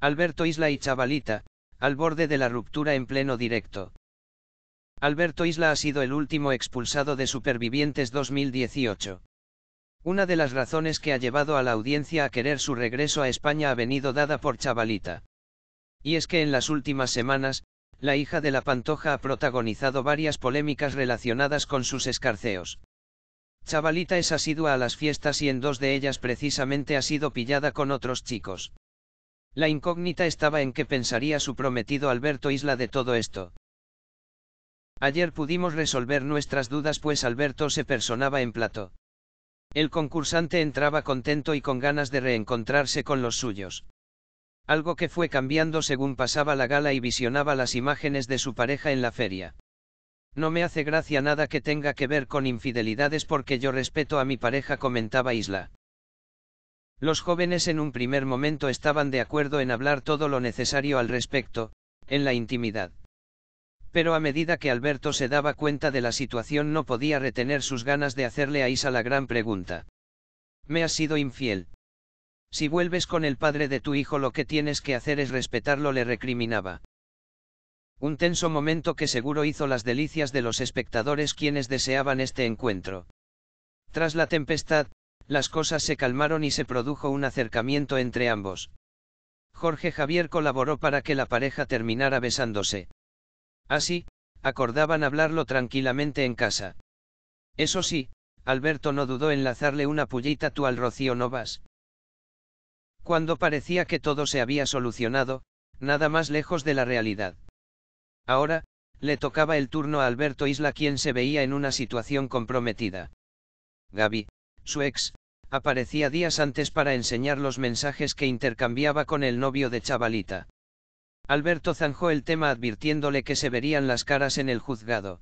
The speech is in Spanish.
Alberto Isla y Chavalita, al borde de la ruptura en pleno directo. Alberto Isla ha sido el último expulsado de Supervivientes 2018. Una de las razones que ha llevado a la audiencia a querer su regreso a España ha venido dada por Chavalita. Y es que en las últimas semanas, la hija de la Pantoja ha protagonizado varias polémicas relacionadas con sus escarceos. Chavalita es asidua a las fiestas y en dos de ellas precisamente ha sido pillada con otros chicos. La incógnita estaba en qué pensaría su prometido Alberto Isla de todo esto. Ayer pudimos resolver nuestras dudas pues Alberto se personaba en plato. El concursante entraba contento y con ganas de reencontrarse con los suyos. Algo que fue cambiando según pasaba la gala y visionaba las imágenes de su pareja en la feria. No me hace gracia nada que tenga que ver con infidelidades porque yo respeto a mi pareja comentaba Isla. Los jóvenes en un primer momento estaban de acuerdo en hablar todo lo necesario al respecto, en la intimidad. Pero a medida que Alberto se daba cuenta de la situación no podía retener sus ganas de hacerle a Isa la gran pregunta. Me has sido infiel. Si vuelves con el padre de tu hijo lo que tienes que hacer es respetarlo, le recriminaba. Un tenso momento que seguro hizo las delicias de los espectadores quienes deseaban este encuentro. Tras la tempestad, las cosas se calmaron y se produjo un acercamiento entre ambos. Jorge Javier colaboró para que la pareja terminara besándose. Así, acordaban hablarlo tranquilamente en casa. Eso sí, Alberto no dudó en lazarle una pullita tú al Rocío Novas. Cuando parecía que todo se había solucionado, nada más lejos de la realidad. Ahora, le tocaba el turno a Alberto Isla quien se veía en una situación comprometida. Gaby, su ex, aparecía días antes para enseñar los mensajes que intercambiaba con el novio de Chavalita. Alberto zanjó el tema advirtiéndole que se verían las caras en el juzgado.